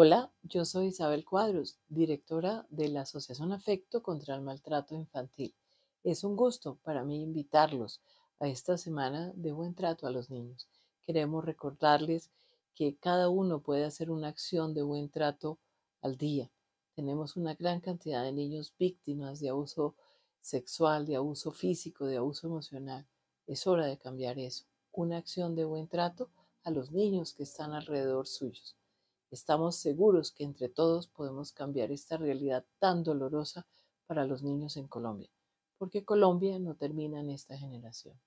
Hola, yo soy Isabel Cuadros, directora de la Asociación Afecto contra el Maltrato Infantil. Es un gusto para mí invitarlos a esta semana de buen trato a los niños. Queremos recordarles que cada uno puede hacer una acción de buen trato al día. Tenemos una gran cantidad de niños víctimas de abuso sexual, de abuso físico, de abuso emocional. Es hora de cambiar eso. Una acción de buen trato a los niños que están alrededor suyos. Estamos seguros que entre todos podemos cambiar esta realidad tan dolorosa para los niños en Colombia, porque Colombia no termina en esta generación.